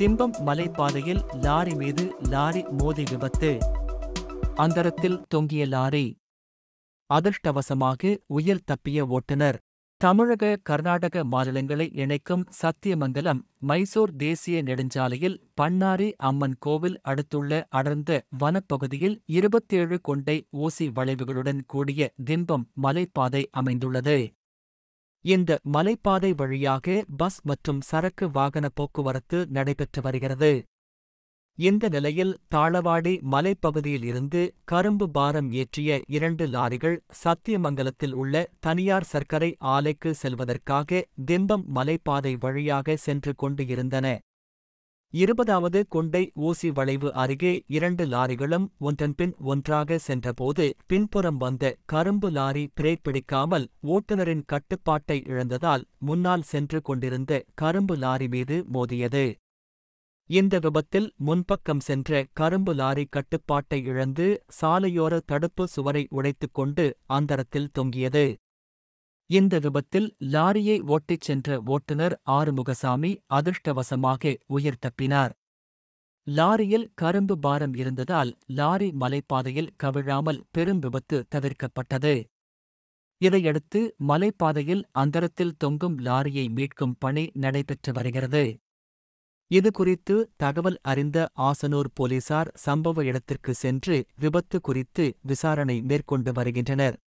திம்பம் மலைப்பாதையில் லாரி மீது லாரி மோதி விபத்து அந்தரத்தில் தொங்கிய லாரி அதிர்ஷ்டவசமாக உயிர் தப்பிய ஓட்டுநர் தமிழக கர்நாடக மாநிலங்களை இணைக்கும் சத்தியமங்கலம் மைசூர் தேசிய நெடுஞ்சாலையில் பன்னாரி அம்மன் கோவில் அடுத்துள்ள அடர்ந்த வனப்பகுதியில் இருபத்தேழு கொண்டை ஊசி வளைவுகளுடன் கூடிய திம்பம் மலைப்பாதை அமைந்துள்ளது இந்த மலைப்பாதை வழியாக பஸ் மற்றும் சரக்கு வாகன போக்குவரத்து நடைபெற்று வருகிறது இந்த நிலையில் தாளவாடி மலைப்பகுதியில் இருந்து கரும்பு பாரம் ஏற்றிய இரண்டு லாரிகள் சத்தியமங்கலத்தில் உள்ள தனியார் சர்க்கரை ஆலைக்கு செல்வதற்காக திம்பம் மலைப்பாதை வழியாக சென்று கொண்டு இருந்தன இருபதாவது கொண்டை ஊசி வளைவு அருகே இரண்டு லாரிகளும் ஒன்றன்பின் ஒன்றாக சென்றபோது பின்புறம் வந்த கரும்பு லாரி பிரேக் பிடிக்காமல் ஓட்டுநரின் கட்டுப்பாட்டை இழந்ததால் முன்னால் சென்று கொண்டிருந்த கரும்பு லாரி மீது மோதியது இந்த விபத்தில் முன்பக்கம் சென்ற கரும்பு லாரி கட்டுப்பாட்டை இழந்து சாலையோர தடுப்பு சுவரை உடைத்துக்கொண்டு அந்தரத்தில் தொங்கியது இந்த விபத்தில் லாரியை ஓட்டிச் சென்ற ஓட்டுநர் ஆறுமுகசாமி அதிர்ஷ்டவசமாக உயிர் தப்பினார் லாரியில் கரும்பு பாரம் இருந்ததால் லாரி மலைப்பாதையில் கவிழாமல் பெரும் விபத்து தவிர்க்கப்பட்டது இதையடுத்து மலைப்பாதையில் அந்தரத்தில் தொங்கும் லாரியை மீட்கும் பணி நடைபெற்று வருகிறது இதுகுறித்து தகவல் அறிந்த ஆசனூர் போலீசார் சம்பவ இடத்திற்கு சென்று விபத்து குறித்து விசாரணை மேற்கொண்டு வருகின்றனர்